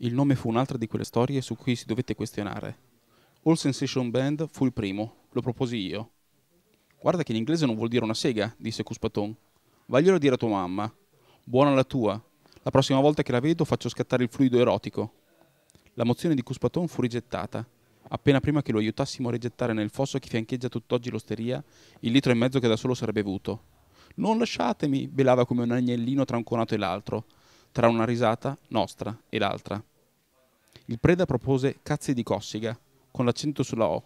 Il nome fu un'altra di quelle storie su cui si dovette questionare. All Sensation Band fu il primo, lo proposi io. Guarda che in inglese non vuol dire una sega, disse Cuspaton. Vaglielo a dire a tua mamma. Buona la tua. La prossima volta che la vedo faccio scattare il fluido erotico. La mozione di Cuspaton fu rigettata. Appena prima che lo aiutassimo a rigettare nel fosso che fiancheggia tutt'oggi l'osteria il litro e mezzo che da solo sarebbe bevuto. Non lasciatemi, belava come un agnellino tra un conato e l'altro tra una risata nostra e l'altra. Il preda propose cazzi di cossiga, con l'accento sulla O.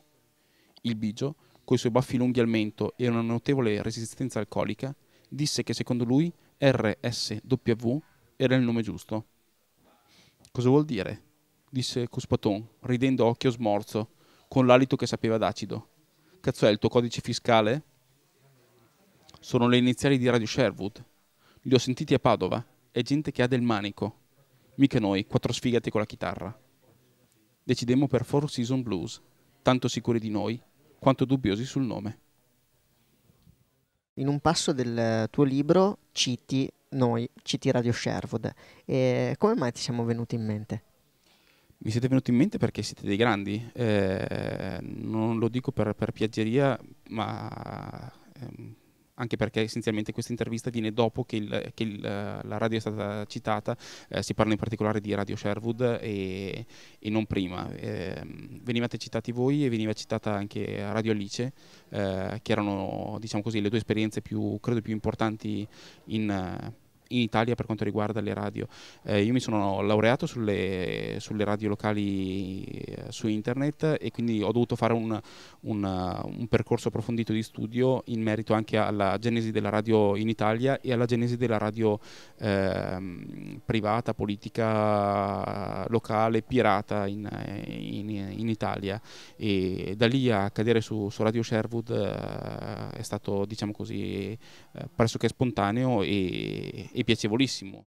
Il bigio, coi suoi baffi lunghi al mento e una notevole resistenza alcolica, disse che secondo lui RSW era il nome giusto. Cosa vuol dire? disse Cuspaton, ridendo occhio smorzo, con l'alito che sapeva d'acido. Cazzo è il tuo codice fiscale? Sono le iniziali di Radio Sherwood. Li ho sentiti a Padova è gente che ha del manico, mica noi, quattro sfigati con la chitarra. Decidemmo per Four Season Blues, tanto sicuri di noi quanto dubbiosi sul nome. In un passo del tuo libro citi noi, citi Radio Sherwood. E come mai ti siamo venuti in mente? Mi siete venuti in mente perché siete dei grandi, eh, non lo dico per, per piaggeria, ma anche perché essenzialmente questa intervista viene dopo che, il, che il, eh, la radio è stata citata, eh, si parla in particolare di Radio Sherwood e, e non prima. Eh, venivate citati voi e veniva citata anche Radio Alice, eh, che erano diciamo così, le due esperienze più, credo più importanti in, in Italia per quanto riguarda le radio. Eh, io mi sono laureato sulle, sulle radio locali eh, su internet e quindi ho dovuto fare un, un, eh, un, percorso approfondito di studio in merito anche alla genesi della radio in Italia e alla genesi della radio eh, privata, politica, locale, pirata in, in, in, Italia. E da lì a cadere su, su Radio Sherwood eh, è stato, diciamo così, eh, pressoché spontaneo e e piacevolissimo.